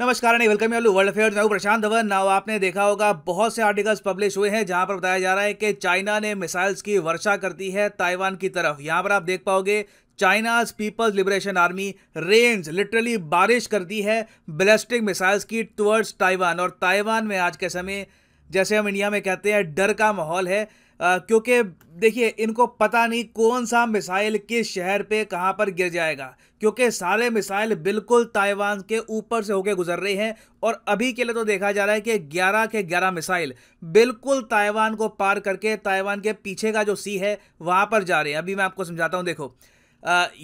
नमस्कार and welcome you world affair मैं Prashant Dhawan now आपने देखा होगा बहुत से आर्टिकल्स पब्लिश हुए हैं जहां पर बताया जा रहा है कि चाइना ने मिसाइल्स की वर्षा कर दी है ताइवान की तरफ यहां पर आप देख पाओगे China's People's Liberation Army range literally बारिश कर दी है बैलिस्टिक मिसाइल्स की टुवर्ड्स ताइवान और ताइवान में आज के समय जैसे हम इंडिया में कहते हैं डर का माहौल है क्योंकि देखिए इनको पता नहीं कौन सा मिसाइल किस शहर पे कहाँ पर गिर जाएगा क्योंकि सारे मिसाइल बिल्कुल ताइवान के ऊपर से होके गुजर रहे हैं और अभी के लिए तो देखा जा रहा है कि 11 के 11 मिसाइल बिल्कुल ताइवान को पार करके ताइवान के पीछे का जो सी है वहाँ पर जा रहे हैं अभी मैं आपको समझाता हूँ देखो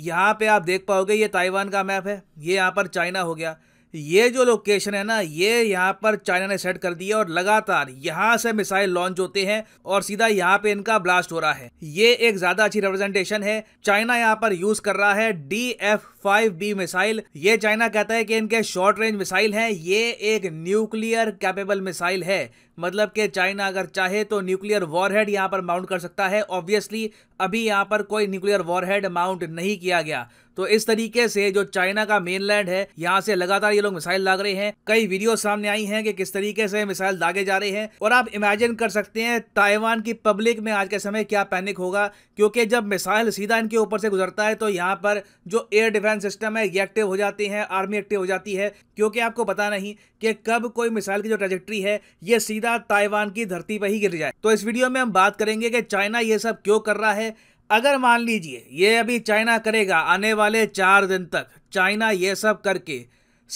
यहाँ पर आप देख पाओगे ये ताइवान का मैप है ये यहाँ पर चाइना हो गया ये जो लोकेशन है ना ये यहाँ पर चाइना ने सेट कर दी है और लगातार यहाँ से मिसाइल लॉन्च होते हैं और सीधा यहाँ पे इनका ब्लास्ट हो रहा है ये एक ज्यादा अच्छी रिप्रेजेंटेशन है चाइना यहाँ पर यूज कर रहा है D F five B missile ये चाइना कहता है कि इनके शॉर्ट रेंज मिसाइल है ये एक न्यूक्लियर कैपेबल मिसाइल है मतलब कि चाइना अगर चाहे तो न्यूक्लियर वॉरहेड यहाँ पर माउंट कर सकता है ऑब्वियसली अभी यहाँ पर कोई न्यूक्लियर वॉरहेड माउंट नहीं किया गया तो इस तरीके से जो चाइना का मेनलैंड है यहाँ से लगातार ये लोग मिसाइल दाग रहे हैं कई वीडियो सामने आई हैं कि किस तरीके से मिसाइल दागे जा रहे हैं और आप इमेजिन कर सकते हैं ताइवान की पब्लिक में आज के समय क्या पैनिक होगा क्योंकि जब मिसाइल सीधा इनके ऊपर से गुजरता है तो यहाँ पर जो एयर डिफेंस सिस्टम है ये एक्टिव हो जाते हैं आर्मी एक्टिव हो जाती है क्योंकि आपको पता नहीं कि कब कोई मिसाइल की जो ट्रेजेक्ट्री है ये सीधा ताइवान की धरती पर ही गिर जाए तो इस वीडियो में हम बात करेंगे कि चाइना ये सब क्यों कर रहा है अगर मान लीजिए ये अभी चाइना करेगा आने वाले चार दिन तक चाइना ये सब करके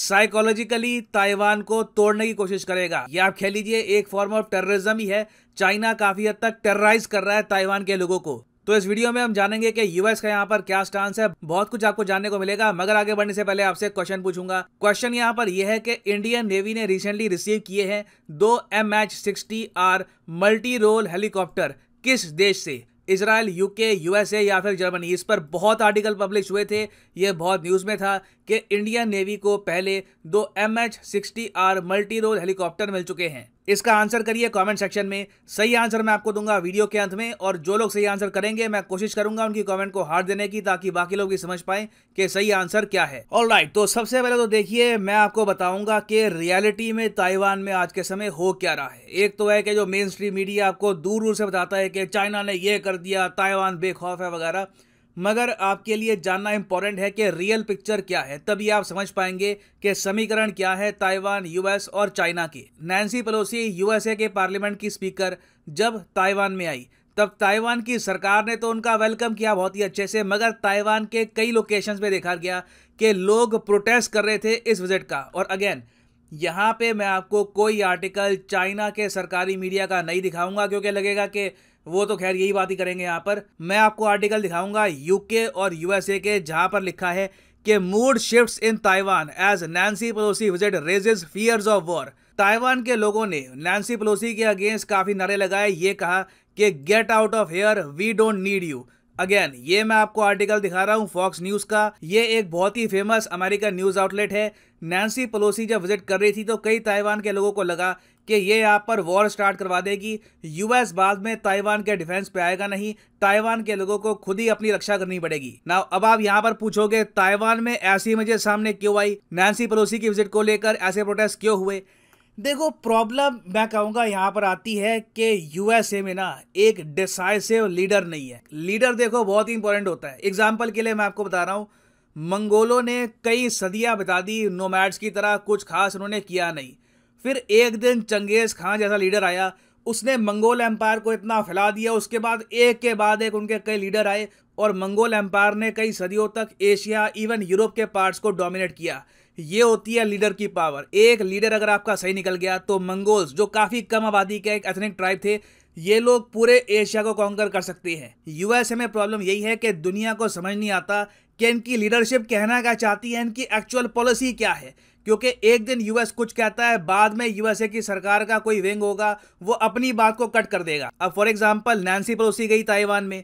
साइकोलॉजिकली ताइवान को तोड़ने की कोशिश करेगा ये आप कह लीजिए एक फॉर्म ऑफ टेररिज्म ही है चाइना काफी हद तक टेरराइज कर रहा है ताइवान के लोगों को तो इस वीडियो में हम जानेंगे कि यूएस का यहाँ पर क्या स्टांस है बहुत कुछ आपको जानने को मिलेगा मगर आगे बढ़ने से पहले आपसे क्वेश्चन पूछूंगा क्वेश्चन यहाँ पर यह है कि इंडियन नेवी ने रिसेंटली रिसीव किए हैं दो M H sixty R multi role helicopter किस देश से इसराइल यूके यूएसए या फिर जर्मनी इस पर बहुत आर्टिकल पब्लिश हुए थे ये बहुत न्यूज़ में था कि इंडियन नेवी को पहले दो M H sixty R multi role helicopter मिल चुके हैं इसका आंसर करिए कमेंट सेक्शन में सही आंसर मैं आपको दूंगा वीडियो के अंत में और जो लोग सही आंसर करेंगे मैं कोशिश करूंगा उनकी कमेंट को हार देने की ताकि बाकी लोग भी समझ पाए कि सही आंसर क्या है ऑल right, तो सबसे पहले तो देखिए मैं आपको बताऊंगा कि रियलिटी में ताइवान में आज के समय हो क्या रहा है एक तो है कि जो मेन स्ट्रीम मीडिया आपको दूर दूर से बताता है कि चाइना ने यह कर दिया ताइवान बेखौफ है वगैरह मगर आपके लिए जानना इंपॉर्टेंट है कि रियल पिक्चर क्या है तभी आप समझ पाएंगे कि समीकरण क्या है ताइवान यूएस और चाइना की नैन्सी पलोसी यूएसए के पार्लियामेंट की स्पीकर जब ताइवान में आई तब ताइवान की सरकार ने तो उनका वेलकम किया बहुत ही अच्छे से मगर ताइवान के कई लोकेशन में देखा गया कि लोग प्रोटेस्ट कर रहे थे इस विजिट का और अगेन यहाँ पे मैं आपको कोई आर्टिकल चाइना के सरकारी मीडिया का नहीं दिखाऊंगा क्योंकि लगेगा कि वो तो खैर यही बात ही करेंगे यहाँ पर मैं आपको आर्टिकल दिखाऊंगा यूके और यूएसए के जहाँ पर लिखा है कि mood shifts in Taiwan as Nancy Pelosi visit raises fears of war Taiwan के लोगों ने नैन्सी पलोसी के अगेंस्ट काफ़ी नारे लगाए ये कहा कि get out of here we don't need you again ये मैं आपको आर्टिकल दिखा रहा हूँ फॉक्स न्यूज़ का ये एक बहुत ही फेमस अमेरिका न्यूज़ आउटलेट है नैन्सी पलोसी जब विजिट कर रही थी तो कई ताइवान के लोगों को लगा कि ये यहाँ पर वॉर स्टार्ट करवा देगी यूएस बाद में ताइवान के डिफेंस पे आएगा नहीं ताइवान के लोगों को खुद ही अपनी रक्षा करनी पड़ेगी ना अब आप यहाँ पर पूछोगे ताइवान में ऐसी मुझे सामने क्यों आई नैन्सी पड़ोसी की विजिट को लेकर ऐसे प्रोटेस्ट क्यों हुए देखो प्रॉब्लम मैं कहूँगा यहाँ पर आती है कि यूएसए में ना एक डिसाइसिव लीडर नहीं है लीडर देखो बहुत ही इंपॉर्टेंट होता है एग्जाम्पल के लिए मैं आपको बता रहा हूँ मंगोलों ने कई सदियाँ बता दी नोमैड्स की तरह कुछ खास उन्होंने किया नहीं फिर एक दिन चंगेज़ खान जैसा लीडर आया उसने मंगोल एम्पायर को इतना फैला दिया उसके बाद एक के बाद एक उनके कई लीडर आए और मंगोल एम्पायर ने कई सदियों तक एशिया इवन यूरोप के पार्ट्स को डोमिनेट किया ये होती है लीडर की पावर एक लीडर अगर आपका सही निकल गया तो मंगोल्स जो काफ़ी कम आबादी के एक एथनिक ट्राइब थे ये लोग पूरे एशिया को कॉन्कर कर सकते हैं यूएसए में प्रॉब्लम यही है कि दुनिया को समझ नहीं आता कि इनकी लीडरशिप कहना क्या चाहती है इनकी एक्चुअल पॉलिसी क्या है क्योंकि एक दिन यूएस कुछ कहता है बाद में यूएसए की सरकार का कोई विंग होगा वो अपनी बात को कट कर देगा अब फॉर एग्जाम्पल नैन्सी पड़ोसी गई ताइवान में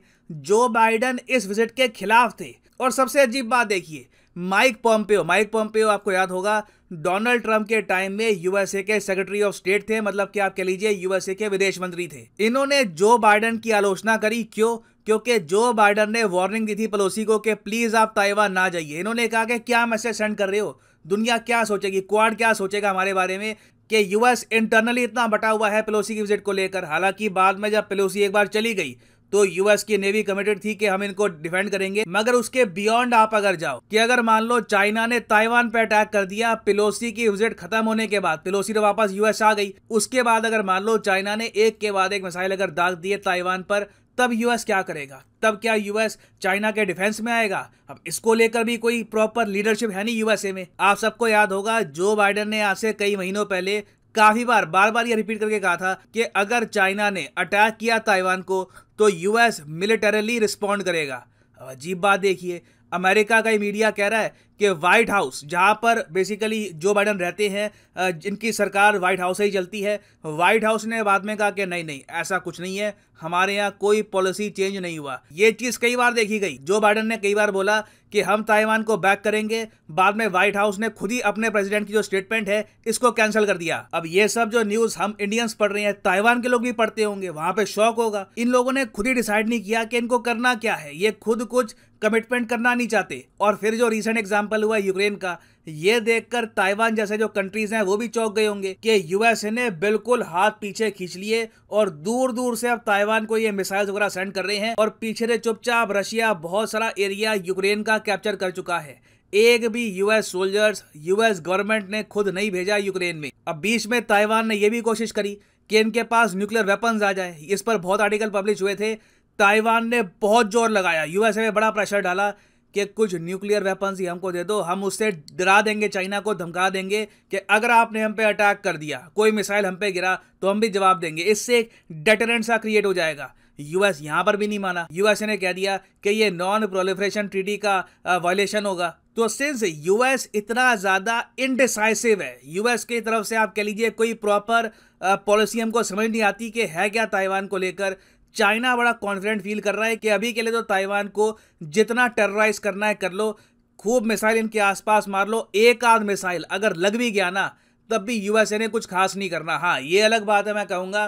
जो बाइडन इस विजिट के खिलाफ थे और सबसे अजीब बात देखिए माइक पॉम्पियो माइक पॉम्पियो आपको याद होगा डोनाल्ड ट्रंप के टाइम में यूएसए के सेक्रेटरी ऑफ स्टेट थे मतलब कि आप कह लीजिए यूएसए के विदेश मंत्री थे इन्होंने जो बाइडन की आलोचना करी क्यों क्योंकि जो बाइडन ने वार्निंग दी थी पलोसी को कि प्लीज़ आप ताइवान ना जाइए इन्होंने कहा कि क्या मैसेज सेंड कर रहे हो दुनिया क्या सोचेगी क्वाड क्या सोचेगा हमारे बारे में कि यूएस इंटरनली इतना बटा हुआ है पेलोसी की विजिट को लेकर हालांकि बाद में जब पेलोसी एक बार चली गई तो यूएस की नेवी कमिटेड थी कि हम इनको डिफेंड करेंगे मगर उसके बियॉन्ड आप अगर जाओ कि अगर मान लो चाइना ने ताइवान पे अटैक कर दिया पिलोसी की विजिट खत्म होने के बाद पिलोसी तो वापस यूएस आ गई उसके बाद अगर मान लो चाइना ने एक के बाद एक मिसाइल अगर दाग दिए ताइवान पर तब यूएस क्या करेगा तब क्या यूएस चाइना के डिफेंस में आएगा अब इसको लेकर भी कोई प्रॉपर लीडरशिप है नहीं यूएसए में आप सबको याद होगा जो बाइडन ने आज से कई महीनों पहले काफी बार बार बार ये रिपीट करके कहा था कि अगर चाइना ने अटैक किया ताइवान को तो यूएस मिलिटरली रिस्पॉन्ड करेगा अजीब बात देखिए अमेरिका का ही मीडिया कह रहा है कि वाइट हाउस जहाँ पर बेसिकली जो बाइडन रहते हैं जिनकी सरकार व्हाइट हाउस से ही चलती है वाइट हाउस ने बाद में कहा कि नहीं नहीं ऐसा कुछ नहीं है हमारे यहाँ कोई पॉलिसी चेंज नहीं हुआ ये चीज़ कई बार देखी गई जो बाइडन ने कई बार बोला कि हम ताइवान को बैक करेंगे बाद में व्हाइट हाउस ने खुद ही अपने प्रेसिडेंट की जो स्टेटमेंट है इसको कैंसिल कर दिया अब ये सब जो न्यूज़ हम इंडियंस पढ़ रहे हैं ताइवान के लोग भी पढ़ते होंगे वहां पे शौक होगा इन लोगों ने खुद ही डिसाइड नहीं किया कि इनको करना क्या है ये खुद कुछ कमिटमेंट करना नहीं चाहते और फिर जो रिसेंट एग्जाम एग्जाम्पल हुआ यूक्रेन का ये देखकर ताइवान जैसे जो कंट्रीज हैं वो भी चौंक गए होंगे कि यूएसए ने बिल्कुल हाथ पीछे खींच लिए और दूर दूर से अब ताइवान को ये मिसाइल्स वगैरह सेंड कर रहे हैं और पीछे से चुपचाप रशिया बहुत सारा एरिया यूक्रेन का कैप्चर कर चुका है एक भी यूएस सोल्जर्स यूएस गवर्नमेंट ने खुद नहीं भेजा यूक्रेन में अब बीच में ताइवान ने यह भी कोशिश करी कि इनके पास न्यूक्लियर वेपन्स आ जाए इस पर बहुत आर्टिकल पब्लिश हुए थे ताइवान ने बहुत जोर लगाया यूएसए में बड़ा प्रेशर डाला कि कुछ न्यूक्लियर वेपन्स ही हमको दे दो हम उससे डरा देंगे चाइना को धमका देंगे कि अगर आपने हम पे अटैक कर दिया कोई मिसाइल हम पे गिरा तो हम भी जवाब देंगे इससे एक डेटरेंट सा क्रिएट हो जाएगा यूएस यहाँ पर भी नहीं माना यूएस ने कह दिया कि ये नॉन प्रोलिफ्रेशन ट्रीटी का वायलेशन होगा तो सिंस यूएस इतना ज़्यादा इनडिसाइसिव है यूएस की तरफ से आप कह लीजिए कोई प्रॉपर पॉलिसी हमको समझ नहीं आती कि है क्या ताइवान को लेकर चाइना बड़ा कॉन्फिडेंट फील कर रहा है कि अभी के लिए तो ताइवान को जितना टेरराइज करना है कर लो खूब मिसाइल इनके आसपास मार लो एक आध मिसाइल अगर लग भी गया ना तब भी यूएसए ने कुछ खास नहीं करना हाँ ये अलग बात है मैं कहूँगा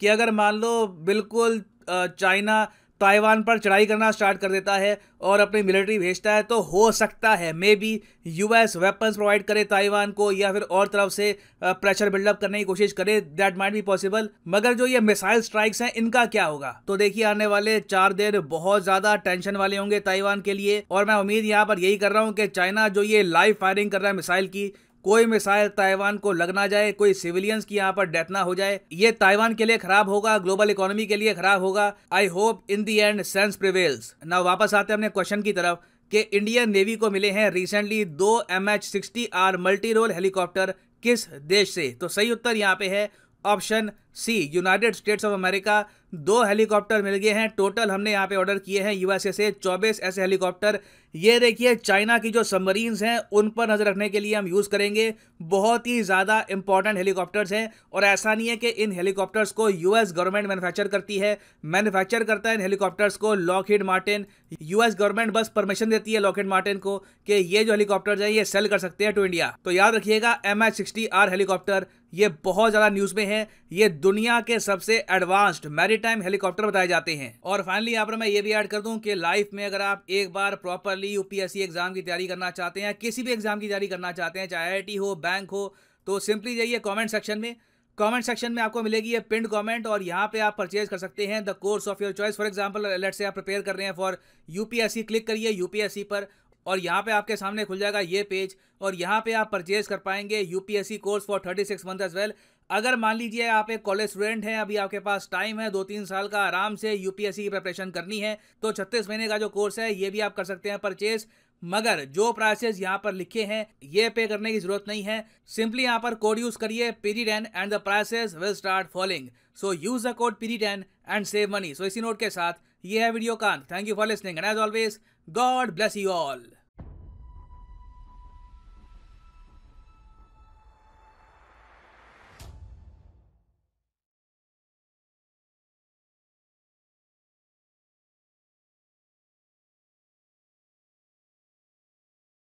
कि अगर मान लो बिल्कुल चाइना ताइवान पर चढ़ाई करना स्टार्ट कर देता है और अपनी मिलिट्री भेजता है तो हो सकता है maybe US weapons provide करे ताइवान को या फिर और तरफ से प्रेशर बिल्डअप करने की कोशिश करे दैट माइट बी पॉसिबल मगर जो ये मिसाइल स्ट्राइक्स हैं इनका क्या होगा तो देखिए आने वाले चार दिन बहुत ज्यादा टेंशन वाले होंगे ताइवान के लिए और मैं उम्मीद यहाँ पर यही कर रहा हूँ कि चाइना जो ये लाइव फायरिंग कर रहा है मिसाइल की कोई मिसाइल ताइवान को लग ना जाए कोई सिविलियंस की यहाँ पर डेथ ना हो जाए ये ताइवान के लिए खराब होगा ग्लोबल इकोनॉमी के लिए खराब होगा I hope in the end sense prevails ना वापस आते हैं अपने क्वेश्चन की तरफ कि इंडियन नेवी को मिले हैं रिसेंटली दो M H sixty R multi role helicopter किस देश से तो सही उत्तर यहाँ पे है option C United States of America दो हेलीकॉप्टर मिल गए हैं टोटल हमने यहाँ पे ऑर्डर किए हैं यूएसए से चौबीस ऐसे हेलीकॉप्टर ये देखिए चाइना की जो सबमरीन्स हैं उन पर नज़र रखने के लिए हम यूज़ करेंगे बहुत ही ज़्यादा इंपॉर्टेंट हेलीकॉप्टर्स हैं और ऐसा नहीं है कि इन हेलीकॉप्टर्स को यूएस गवर्नमेंट मैनुफैक्चर करती है मैनुफैक्चर करता है इन हेलीकॉप्टर्स को लॉकहीड मार्टिन यूएस गवर्नमेंट बस परमिशन देती है लॉकहीड मार्टिन को कि ये जो हेलीकॉप्टर्स हैं ये सेल कर सकते हैं टू इंडिया तो याद रखिएगा एम एच हेलीकॉप्टर ये बहुत ज़्यादा न्यूज़ में है ये दुनिया के सबसे एडवांस्ड मैरीटाइम हेलीकॉप्टर बताए जाते हैं और फाइनली यहाँ पर मैं ये भी ऐड कर दूं कि लाइफ में अगर आप एक बार प्रॉपरली यूपीएससी एग्जाम की तैयारी करना चाहते हैं किसी भी एग्जाम की तैयारी करना चाहते हैं चाहे आई हो बैंक हो तो सिंपली जाइए कॉमेंट सेक्शन में कमेंट सेक्शन में आपको मिलेगी ये पिंड कमेंट और यहाँ पे आप परचेज कर सकते हैं the course of your choice for example let say आप प्रिपेयर कर रहे हैं फॉर यूपीएससी क्लिक करिए यूपीएससी पर और यहाँ पे आपके सामने खुल जाएगा ये पेज और यहाँ पे आप परचेज कर पाएंगे UPSC course for thirty six month as well अगर मान लीजिए आप एक कॉलेज स्टूडेंट हैं अभी आपके पास टाइम है दो तीन साल का आराम से यूपीएससी की प्रिपरेशन करनी है तो छत्तीस महीने का जो कोर्स है ये भी आप कर सकते हैं परचेज मगर जो प्राइसेस यहाँ पर लिखे हैं ये पे करने की जरूरत नहीं है सिंपली यहाँ पर कोड यूज करिए पीरी एन and the prices will start following so use the code पीरी एन एंड सेव मनी सो इसी नोट के साथ ये है वीडियो कांत thank you for listening and as always God bless you all